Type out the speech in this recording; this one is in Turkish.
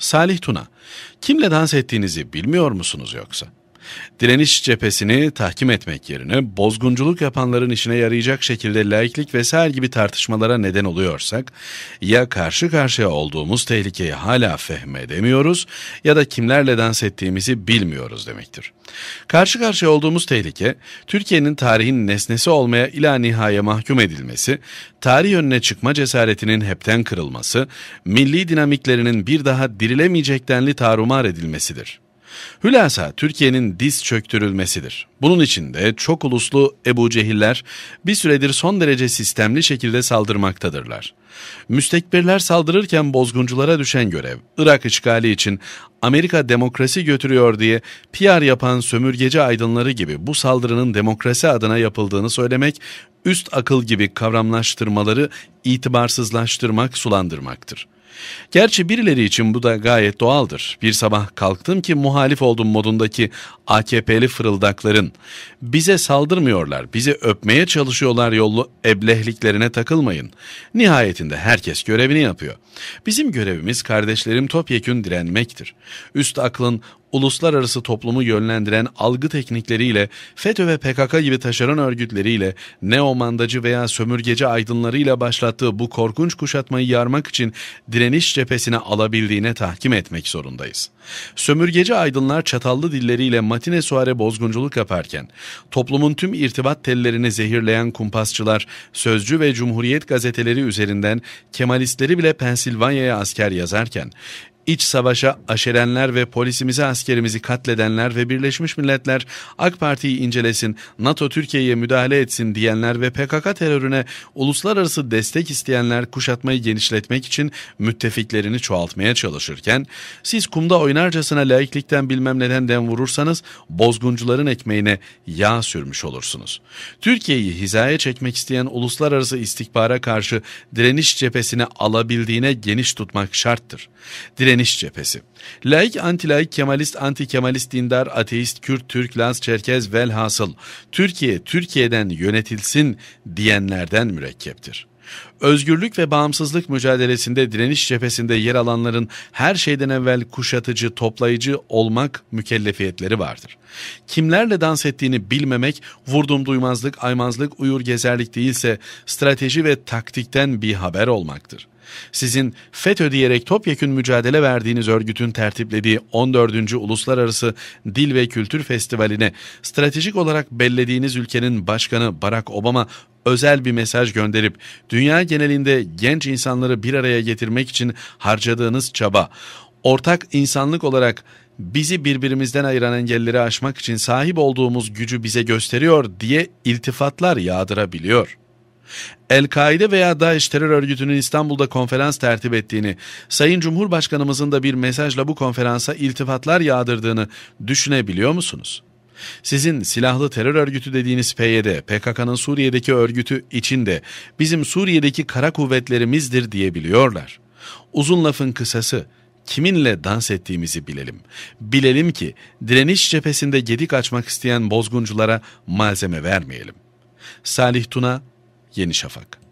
Salih Tuna, kimle dans ettiğinizi bilmiyor musunuz yoksa? Direniş cephesini tahkim etmek yerine bozgunculuk yapanların işine yarayacak şekilde laiklik vesaire gibi tartışmalara neden oluyorsak ya karşı karşıya olduğumuz tehlikeyi hala fehmedemiyoruz ya da kimlerle dans ettiğimizi bilmiyoruz demektir. Karşı karşıya olduğumuz tehlike Türkiye'nin tarihin nesnesi olmaya ila nihaya mahkum edilmesi, tarih önüne çıkma cesaretinin hepten kırılması, milli dinamiklerinin bir daha dirilemeyecek denli tarumar edilmesidir. Hülasa Türkiye'nin diz çöktürülmesidir. Bunun için de çok uluslu Ebu Cehiller bir süredir son derece sistemli şekilde saldırmaktadırlar. Müstekbirler saldırırken bozgunculara düşen görev, Irak işgali için Amerika demokrasi götürüyor diye PR yapan sömürgeci aydınları gibi bu saldırının demokrasi adına yapıldığını söylemek, üst akıl gibi kavramlaştırmaları itibarsızlaştırmak, sulandırmaktır.'' Gerçi birileri için bu da gayet doğaldır. Bir sabah kalktım ki muhalif oldum modundaki AKP'li fırıldakların bize saldırmıyorlar, bizi öpmeye çalışıyorlar yollu eblehliklerine takılmayın. Nihayetinde herkes görevini yapıyor. Bizim görevimiz kardeşlerim topyekün direnmektir. Üst aklın uluslararası toplumu yönlendiren algı teknikleriyle, FETÖ ve PKK gibi taşeron örgütleriyle, neomandacı veya sömürgeci aydınlarıyla başlattığı bu korkunç kuşatmayı yarmak için direniş cephesine alabildiğine tahkim etmek zorundayız. Sömürgeci aydınlar çatallı dilleriyle matine suare bozgunculuk yaparken, toplumun tüm irtibat tellerini zehirleyen kumpasçılar, sözcü ve cumhuriyet gazeteleri üzerinden Kemalistleri bile Pensilvanya'ya asker yazarken, İç savaşa aşerenler ve polisimizi askerimizi katledenler ve Birleşmiş Milletler AK Parti'yi incelesin, NATO Türkiye'ye müdahale etsin diyenler ve PKK terörüne uluslararası destek isteyenler kuşatmayı genişletmek için müttefiklerini çoğaltmaya çalışırken siz kumda oynarcasına laiklikten bilmem neden den vurursanız bozguncuların ekmeğine yağ sürmüş olursunuz. Türkiye'yi hizaya çekmek isteyen uluslararası istikbara karşı direniş cephesini alabildiğine geniş tutmak şarttır. Direniş direniş cephesi. Laik, antilaik, Kemalist, anti Kemalist, dindar, ateist, Kürt, Türk, Laz, Çerkez velhasıl Türkiye Türkiye'den yönetilsin diyenlerden mürekkeptir. Özgürlük ve bağımsızlık mücadelesinde direniş cephesinde yer alanların her şeyden evvel kuşatıcı, toplayıcı olmak mükellefiyetleri vardır. Kimlerle dans ettiğini bilmemek, vurdum duymazlık, aymazlık, uyur gezerlik değilse strateji ve taktikten bir haber olmaktır. Sizin FETÖ diyerek topyekün mücadele verdiğiniz örgütün tertiplediği 14. Uluslararası Dil ve Kültür Festivali'ne stratejik olarak bellediğiniz ülkenin başkanı Barack Obama özel bir mesaj gönderip dünya genelinde genç insanları bir araya getirmek için harcadığınız çaba, ortak insanlık olarak bizi birbirimizden ayıran engelleri aşmak için sahip olduğumuz gücü bize gösteriyor diye iltifatlar yağdırabiliyor. El-Kaide veya Daesh terör örgütünün İstanbul'da konferans tertip ettiğini, Sayın Cumhurbaşkanımızın da bir mesajla bu konferansa iltifatlar yağdırdığını düşünebiliyor musunuz? Sizin silahlı terör örgütü dediğiniz PYD, PKK'nın Suriye'deki örgütü içinde bizim Suriye'deki kara kuvvetlerimizdir diyebiliyorlar. Uzun lafın kısası, kiminle dans ettiğimizi bilelim. Bilelim ki direniş cephesinde gedik açmak isteyen bozgunculara malzeme vermeyelim. Salih Tuna, Yeni Şafak